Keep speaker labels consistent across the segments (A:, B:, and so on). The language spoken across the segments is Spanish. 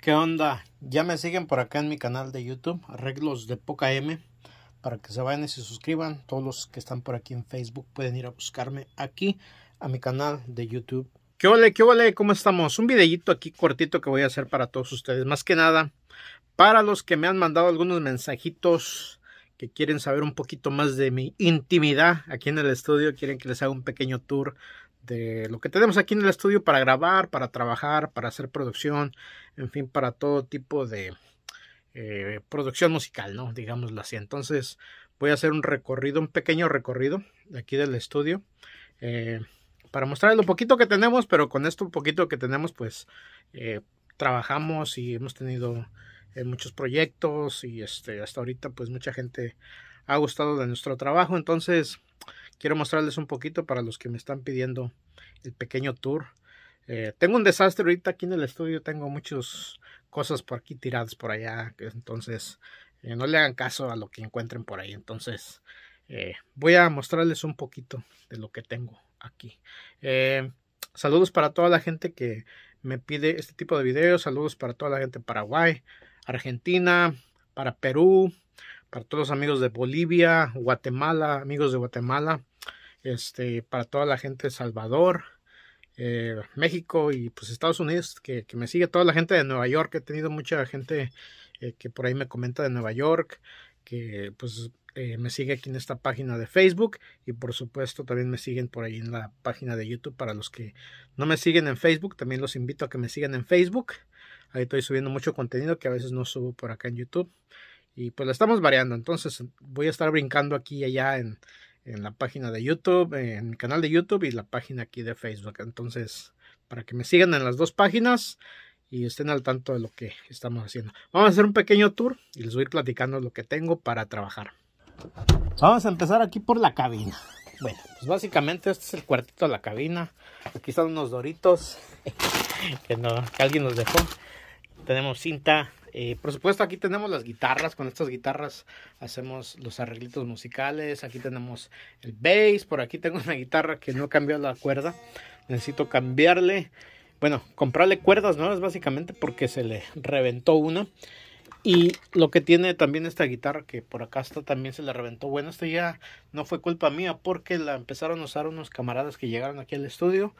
A: ¿Qué onda? Ya me siguen por acá en mi canal de YouTube, Arreglos de Poca M, para que se vayan y se suscriban. Todos los que están por aquí en Facebook pueden ir a buscarme aquí a mi canal de YouTube. ¿Qué ole, qué ole? ¿Cómo estamos? Un videito aquí cortito que voy a hacer para todos ustedes. Más que nada, para los que me han mandado algunos mensajitos que quieren saber un poquito más de mi intimidad aquí en el estudio, quieren que les haga un pequeño tour de lo que tenemos aquí en el estudio para grabar, para trabajar, para hacer producción, en fin, para todo tipo de eh, producción musical, ¿no? Digámoslo así. Entonces voy a hacer un recorrido, un pequeño recorrido de aquí del estudio. Eh, para mostrarles lo poquito que tenemos, pero con esto poquito que tenemos, pues eh, trabajamos y hemos tenido muchos proyectos y este, hasta ahorita pues mucha gente ha gustado de nuestro trabajo. Entonces, quiero mostrarles un poquito para los que me están pidiendo el pequeño tour. Eh, tengo un desastre ahorita aquí en el estudio, tengo muchas cosas por aquí tiradas por allá, entonces eh, no le hagan caso a lo que encuentren por ahí. Entonces eh, voy a mostrarles un poquito de lo que tengo aquí. saludos para toda la gente que me pide este tipo de videos, saludos para toda la gente de Paraguay, Argentina, para Perú, para todos los amigos de Bolivia, Guatemala, amigos de Guatemala este, para toda la gente de Salvador, eh, México y pues Estados Unidos, que, me sigue toda la gente de Nueva York, he tenido mucha gente eh, que por ahí me comenta de Nueva York, que pues eh, me sigue aquí en esta página de Facebook y por supuesto también me siguen por ahí en la página de YouTube. Para los que no me siguen en Facebook, también los invito a que me sigan en Facebook. Ahí estoy subiendo mucho contenido que a veces no subo por acá en YouTube. Y pues la estamos variando, entonces voy a estar brincando aquí y allá en, en la página de YouTube, en el canal de YouTube y la página aquí de Facebook. Entonces, para que me sigan en las dos páginas y estén al tanto de lo que estamos haciendo. Vamos a hacer un pequeño tour y les voy a ir platicando lo que tengo para trabajar. Vamos a empezar aquí por la cabina. Bueno, pues básicamente este es el cuartito de la cabina. Aquí están unos doritos que, no, que alguien nos dejó. Tenemos cinta eh, por supuesto, aquí tenemos las guitarras. Con estas guitarras hacemos los arreglitos musicales. Aquí tenemos el bass. Por aquí tengo una guitarra que no cambió la cuerda. Necesito cambiarle. Bueno, comprarle cuerdas nuevas básicamente porque se le reventó una. Y lo que tiene también esta guitarra que por acá está también se le reventó. Bueno, esto ya no fue culpa mía porque la empezaron a usar unos camaradas que llegaron aquí al estudio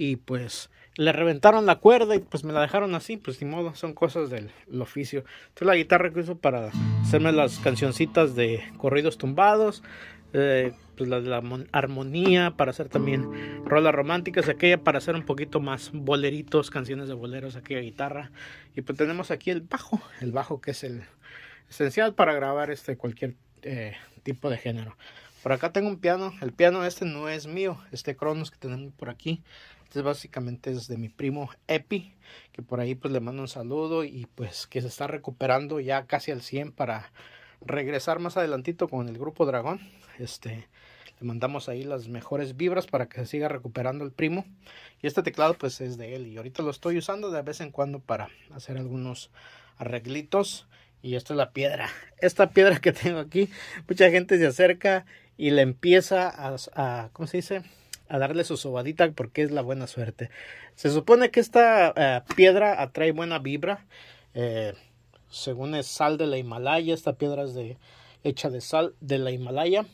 A: y pues le reventaron la cuerda y pues me la dejaron así, pues ni modo, son cosas del oficio. Entonces la guitarra que uso para hacerme las cancioncitas de corridos tumbados, eh, pues la de la armonía, para hacer también rolas románticas, aquella para hacer un poquito más boleritos, canciones de boleros, aquella guitarra. Y pues tenemos aquí el bajo, el bajo que es el esencial para grabar este cualquier eh, tipo de género. Por acá tengo un piano. El piano este no es mío. Este Cronos que tenemos por aquí. Este básicamente es de mi primo Epi. Que por ahí pues le mando un saludo. Y pues que se está recuperando ya casi al 100 para regresar más adelantito con el grupo Dragón. Este... Le mandamos ahí las mejores vibras para que se siga recuperando el primo. Y este teclado pues es de él y ahorita lo estoy usando de vez en cuando para hacer algunos arreglitos. Y esta es la piedra. Esta piedra que tengo aquí, mucha gente se acerca y le empieza a, ¿cómo se dice? a darle su sobadita porque es la buena suerte. Se supone que esta eh, piedra atrae buena vibra. Eh, según es sal de la Himalaya, esta piedra es de, hecha de sal de la Himalaya.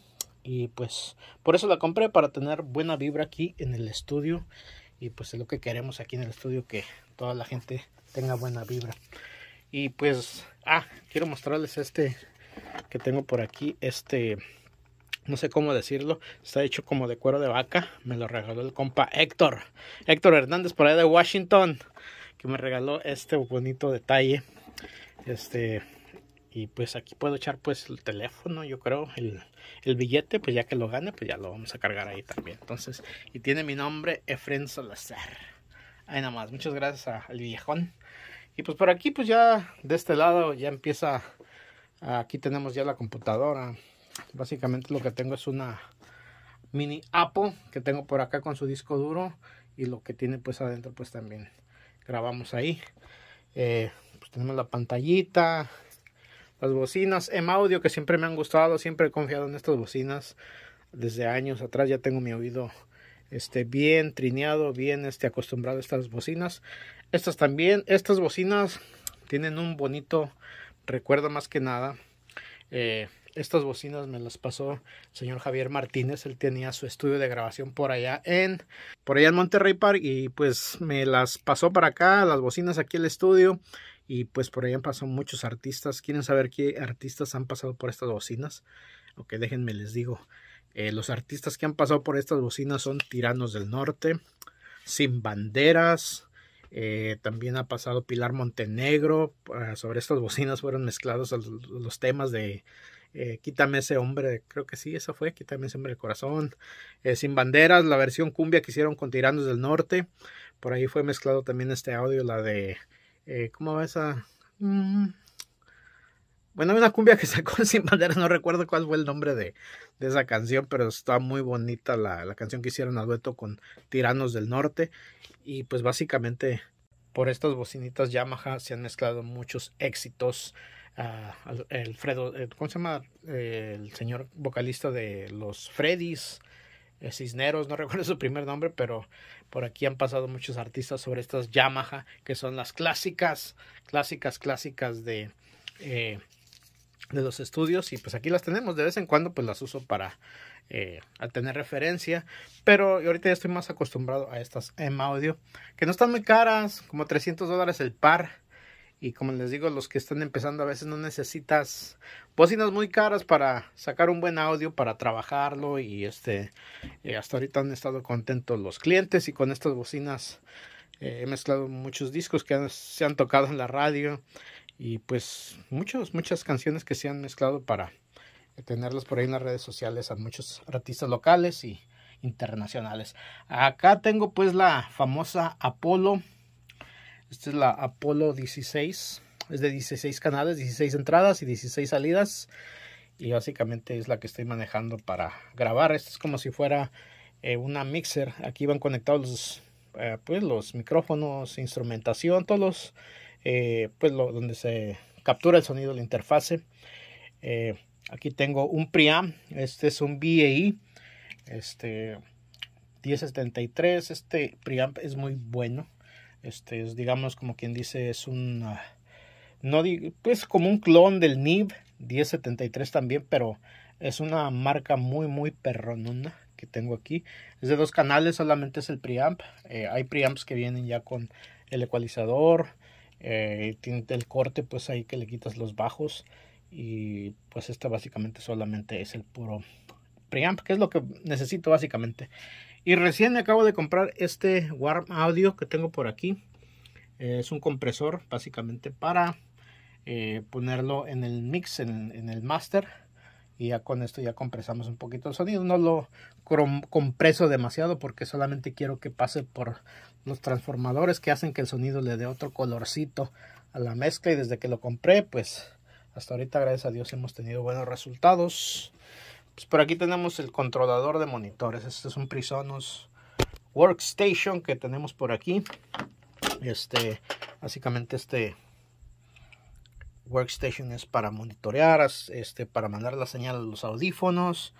A: Y pues por eso la compré para tener buena vibra aquí en el estudio. Y pues es lo que queremos aquí en el estudio, que toda la gente tenga buena vibra. Y pues, ah, quiero mostrarles este que tengo por aquí, este no sé cómo decirlo, está hecho como de cuero de vaca, me lo regaló el compa Héctor, Héctor Hernández por allá de Washington, que me regaló este bonito detalle, este, y pues aquí puedo echar pues el teléfono, yo creo, el, el billete, pues ya que lo gane, pues ya lo vamos a cargar ahí también, entonces, y tiene mi nombre, Efren Salazar, ahí nada más, muchas gracias al viejón, y pues por aquí pues ya de este lado ya empieza, aquí tenemos ya la computadora, Básicamente lo que tengo es una mini Apple que tengo por acá con su disco duro y lo que tiene pues adentro pues también grabamos ahí. Eh, pues, tenemos la pantallita, las bocinas M Audio que siempre me han gustado, siempre he confiado en estas bocinas desde años atrás ya tengo mi oído este bien trineado, bien este acostumbrado a estas bocinas. Estas también, estas bocinas tienen un bonito recuerdo más que nada. Eh, estas bocinas me las pasó el señor Javier Martínez. Él tenía su estudio de grabación por allá en, por allá en Monterrey Park. Y pues me las pasó para acá, las bocinas aquí el estudio. Y pues por allá han pasado muchos artistas. ¿Quieren saber qué artistas han pasado por estas bocinas? Ok, déjenme les digo. Eh, los artistas que han pasado por estas bocinas son Tiranos del Norte, Sin Banderas, eh, también ha pasado Pilar Montenegro. Ah, sobre estas bocinas fueron mezclados los temas de eh, quítame ese hombre, creo que sí, esa fue, Quítame ese hombre del corazón, eh, Sin banderas, la versión cumbia que hicieron con Tiranos del Norte, por ahí fue mezclado también este audio, la de, eh, ¿cómo va esa? Mm. Bueno, hay una cumbia que sacó Sin Banderas, no recuerdo cuál fue el nombre de, de esa canción, pero está muy bonita la, la canción que hicieron a con Tiranos del Norte, y pues básicamente por estas bocinitas Yamaha se han mezclado muchos éxitos el eh, ¿cómo se llama? el señor vocalista de los Freddys, eh, Cisneros, no recuerdo su primer nombre, pero por aquí han pasado muchos artistas sobre estas Yamaha, que son las clásicas, clásicas, clásicas de, eh, de los estudios. Y pues aquí las tenemos, de vez en cuando pues las uso para tener referencia. Pero ahorita ya estoy más acostumbrado a estas M audio, que no están muy caras, como 300 dólares el par. Y como les digo, los que están empezando a veces no necesitas bocinas muy caras para sacar un buen audio, para trabajarlo. Y este, eh, hasta ahorita han estado contentos los clientes y con estas bocinas eh, he mezclado muchos discos que se han tocado en la radio y pues muchas, muchas canciones que se han mezclado para tenerlas por ahí en las redes sociales a muchos artistas locales y internacionales. Acá tengo pues la famosa Apolo esta es la Apollo 16. Es de 16 canales, 16 entradas y 16 salidas. Y básicamente es la que estoy manejando para grabar. Esto es como si fuera eh, una mixer. Aquí van conectados los, eh, pues los micrófonos, instrumentación, todos los, eh, pues donde se captura el sonido, la interfase. aquí tengo un preamp. Este es un BAE. Este 1073. Este preamp es muy bueno este es, digamos, como quien dice, es un. Ah, no pues como un clon del NIB 1073 también, pero es una marca muy, muy perronona que tengo aquí. Es de dos canales, solamente es el preamp. Eh, hay preamps que vienen ya con el ecualizador, eh, tiene el corte, pues ahí que le quitas los bajos. Y pues este básicamente solamente es el puro preamp, que es lo que necesito básicamente. Y recién acabo de comprar este Warm Audio que tengo por aquí. Eh, es un compresor básicamente para eh, ponerlo en el mix, en, el master. Y ya con esto ya compresamos un poquito el sonido. No lo compreso demasiado porque solamente quiero que pase por los transformadores que hacen que el sonido le dé otro colorcito a la mezcla. Y desde que lo compré, pues hasta ahorita, gracias a Dios, hemos tenido buenos resultados. Por aquí tenemos el controlador de monitores. Este es un Prisonus Workstation que tenemos por aquí. Este, básicamente este workstation es para monitorear, este, para mandar la señal a los audífonos.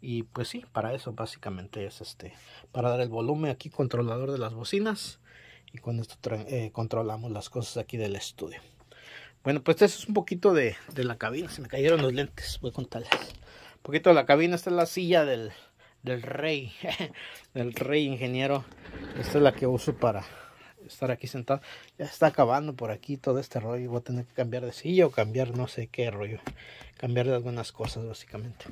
A: Y pues sí, para eso básicamente es este, para dar el volumen aquí, controlador de las bocinas. Y con esto eh, controlamos las cosas aquí del estudio. Bueno, pues este es un poquito de, de la cabina. Se me cayeron los lentes, voy a contarles poquito la cabina, esta es la silla del, rey, del rey ingeniero. Esta es la que uso para estar aquí sentado. Ya está acabando por aquí todo este rollo. Voy a tener que cambiar de silla o cambiar no sé qué rollo. Cambiar de algunas cosas básicamente.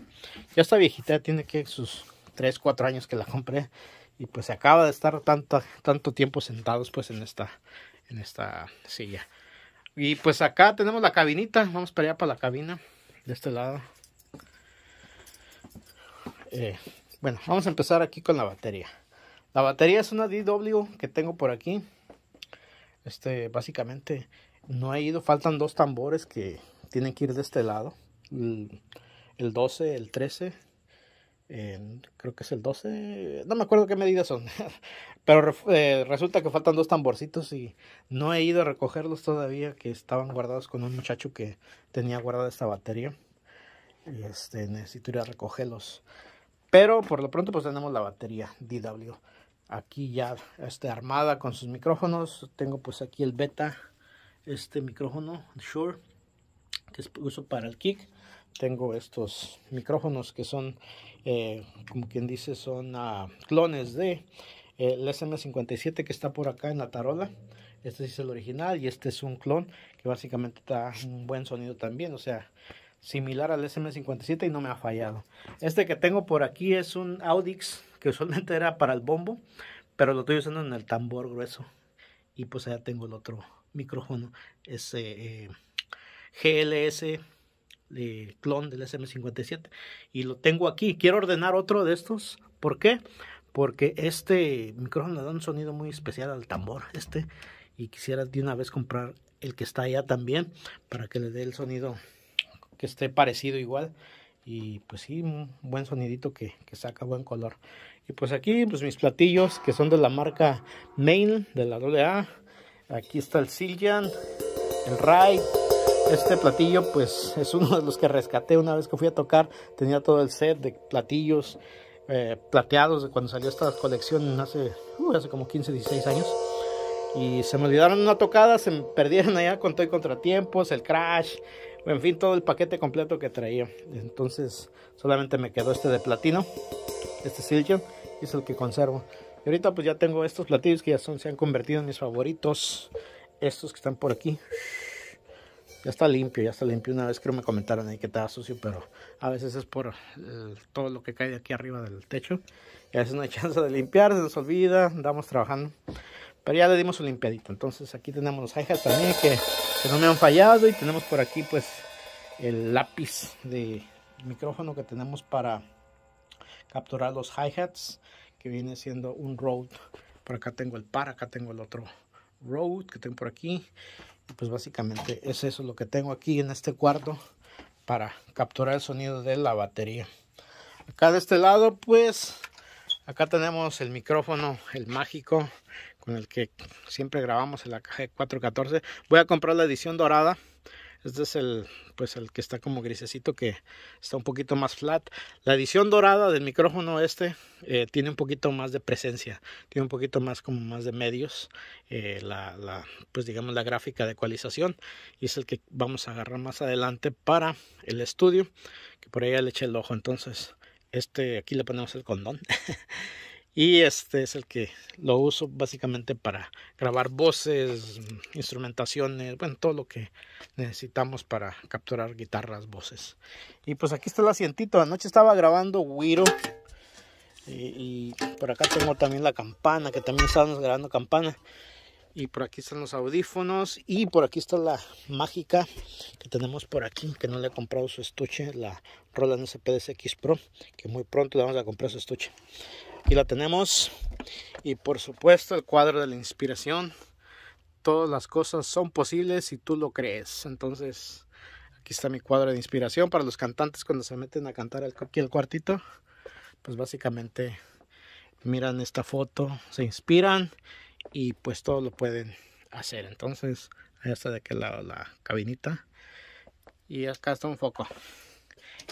A: Ya está viejita, tiene que sus 3, 4 años que la compré. Y pues se acaba de estar tanto, tanto tiempo sentados pues en esta, en esta silla. Y pues acá tenemos la cabinita. Vamos para allá para la cabina. De este lado. Eh, bueno, vamos a empezar aquí con la batería. La batería es una DW que tengo por aquí. Este, básicamente no he ido, faltan dos tambores que tienen que ir de este lado. El, 12, el 13, creo que es el 12, no me acuerdo qué medidas son, pero eh, resulta que faltan dos tamborcitos y no he ido a recogerlos todavía, que estaban guardados con un muchacho que tenía guardada esta batería. Y Este, necesito ir a recogerlos. Pero por lo pronto pues tenemos la batería DW. Aquí ya está armada con sus micrófonos. Tengo pues aquí el beta, este micrófono Shure, que uso para el kick. Tengo estos micrófonos que son, eh, como quien dice, son ah, clones de eh, SM57 que está por acá en la tarola. Este es el original y este es un clon que básicamente da un buen sonido también. O sea, similar al SM57 y no me ha fallado. Este que tengo por aquí es un Audix que usualmente era para el bombo, pero lo estoy usando en el tambor grueso. Y pues allá tengo el otro micrófono, ese GLS eh, clon del SM57. Y lo tengo aquí. Quiero ordenar otro de estos. ¿Por qué? Porque este micrófono da un sonido muy especial al tambor, este. Y quisiera de una vez comprar el que está allá también para que le dé el sonido que esté parecido igual. Y pues sí, un buen sonidito que, que saca buen color. Y pues aquí, pues mis platillos que son de la marca Main, de la AA. Aquí está el Siljan, el Rai. Este platillo pues es uno de los que rescaté una vez que fui a tocar. Tenía todo el set de platillos eh, plateados de cuando salió esta colección hace, uh, hace como 15, 16 años. Y se me olvidaron una tocada, se me perdieron allá con todo y contratiempos, el crash, en fin, todo el paquete completo que traía. Entonces, solamente me quedó este de platino, este Silicon, y es el que conservo. Y ahorita pues ya tengo estos platillos que ya son, se han convertido en mis favoritos. Estos que están por aquí. Ya está limpio, ya está limpio. Una vez creo me comentaron ahí que estaba sucio, pero a veces es por eh, todo lo que cae de aquí arriba del techo. Ya es una chance de limpiar, se nos olvida, andamos trabajando. Pero ya le dimos un limpiadito. Entonces aquí tenemos los hi también que no me han fallado y tenemos por aquí pues el lápiz de micrófono que tenemos para capturar los hi-hats que viene siendo un road por acá tengo el par, acá tengo el otro road que tengo por aquí pues básicamente es eso lo que tengo aquí en este cuarto para capturar el sonido de la batería acá de este lado pues acá tenemos el micrófono el mágico con el que siempre grabamos en la caja de 414. Voy a comprar la edición dorada. Este es el, pues el que está como grisecito, que está un poquito más flat. La edición dorada del micrófono este eh, tiene un poquito más de presencia, tiene un poquito más como más de medios, eh, la, pues digamos la gráfica de ecualización. Y es el que vamos a agarrar más adelante para el estudio, que por ahí le eché el ojo. Entonces, este aquí le ponemos el condón. y este es el que lo uso básicamente para grabar voces, instrumentaciones, bueno, todo lo que necesitamos para capturar guitarras, voces. Y pues aquí está el asientito, anoche estaba grabando Wiro y, por acá tengo también la campana, que también estábamos grabando campana. Y por aquí están los audífonos y por aquí está la mágica que tenemos por aquí, que no le he comprado su estuche, la Roland SPD-SX Pro, que muy pronto le vamos a comprar su estuche. Aquí la tenemos. Y por supuesto el cuadro de la inspiración. Todas las cosas son posibles si tú lo crees. Entonces, aquí está mi cuadro de inspiración para los cantantes cuando se meten a cantar aquí el cuartito. Pues básicamente miran esta foto, se inspiran y pues todo lo pueden hacer. Entonces, ahí está de aquel lado la cabinita. Y acá está un foco.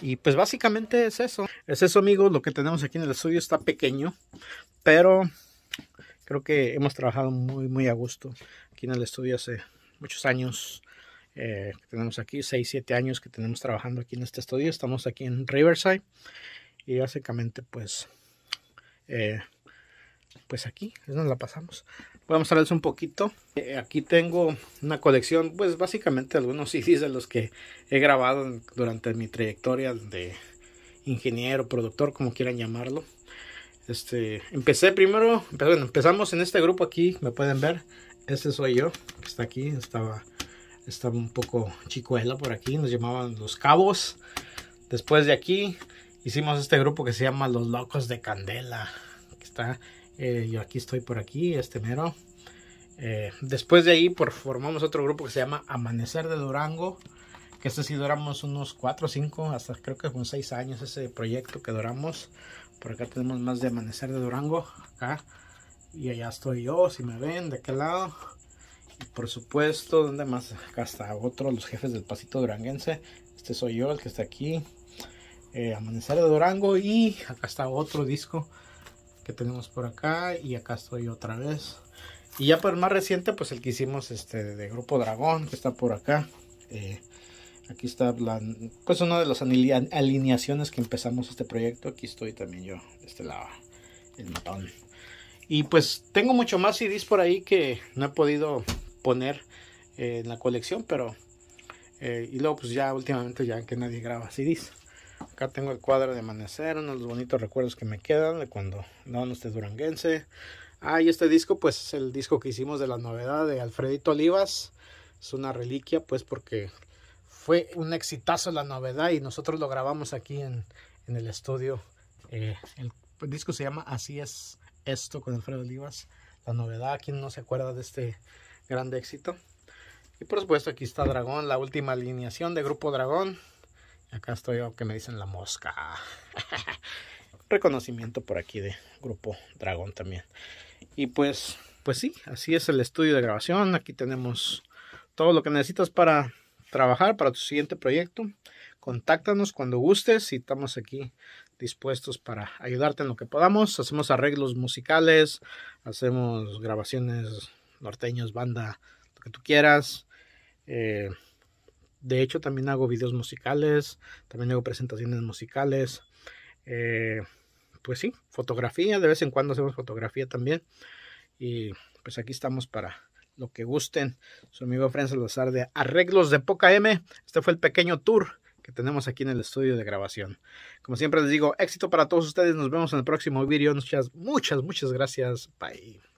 A: Y pues básicamente es eso. Es eso amigos, lo que tenemos aquí en el estudio está pequeño, pero creo que hemos trabajado muy muy a gusto aquí en el estudio hace muchos años. Eh, tenemos aquí 6, 7 años que tenemos trabajando aquí en este estudio. Estamos aquí en Riverside y básicamente pues... Eh, pues aquí, nos la pasamos. Voy a mostrarles un poquito. Eh, aquí tengo una colección, pues básicamente algunos CDs de los que he grabado durante mi trayectoria de ingeniero, productor, como quieran llamarlo. Este, empecé primero, bueno, empezamos en este grupo aquí, me pueden ver. Este soy yo, que está aquí, estaba, estaba un poco chicuela por aquí, nos llamaban los cabos. Después de aquí hicimos este grupo que se llama Los Locos de Candela, que está eh, yo aquí estoy por aquí, este mero. Eh, después de ahí por, formamos otro grupo que se llama Amanecer de Durango. Que este sí duramos unos 4, 5, hasta creo que un 6 años ese proyecto que duramos. Por acá tenemos más de Amanecer de Durango. Acá. Y allá estoy yo, si me ven, de qué lado. Y por supuesto, donde más? Acá está otro, los jefes del pasito duranguense. Este soy yo, el que está aquí. Eh, Amanecer de Durango. Y acá está otro disco que tenemos por acá y acá estoy otra vez. Y ya por el más reciente, pues el que hicimos este de Grupo Dragón, que está por acá. Eh, aquí está la, pues una de las alineaciones que empezamos este proyecto. Aquí estoy también yo, de este lado, el matón. Y pues tengo mucho más CDs por ahí que no he podido poner eh, en la colección, pero... Eh, y luego pues ya últimamente ya que nadie graba CDs. Acá tengo el cuadro de amanecer, uno de los bonitos recuerdos que me quedan de cuando daban usted duranguense. Ah, y este disco, pues es el disco que hicimos de la novedad de Alfredito Olivas. Es una reliquia, pues porque fue un exitazo la novedad y nosotros lo grabamos aquí en, en el estudio. Eh, el disco se llama Así es esto con Alfredo Olivas. La novedad, ¿quién no se acuerda de este gran éxito? Y por supuesto aquí está Dragón, la última alineación de Grupo Dragón. Acá estoy, aunque me dicen la mosca. Reconocimiento por aquí de Grupo Dragón también. Y pues, pues sí, así es el estudio de grabación. Aquí tenemos todo lo que necesitas para trabajar para tu siguiente proyecto. Contáctanos cuando gustes y estamos aquí dispuestos para ayudarte en lo que podamos. Hacemos arreglos musicales, hacemos grabaciones norteños, banda, lo que tú quieras. Eh, de hecho también hago videos musicales, también hago presentaciones musicales. Eh, pues sí, fotografía, de vez en cuando hacemos fotografía también. Y pues aquí estamos para lo que gusten. Su amigo Fran Salazar de Arreglos de Poca M. Este fue el pequeño tour que tenemos aquí en el estudio de grabación. Como siempre les digo, éxito para todos ustedes. Nos vemos en el próximo video. Muchas, muchas, muchas gracias. Bye.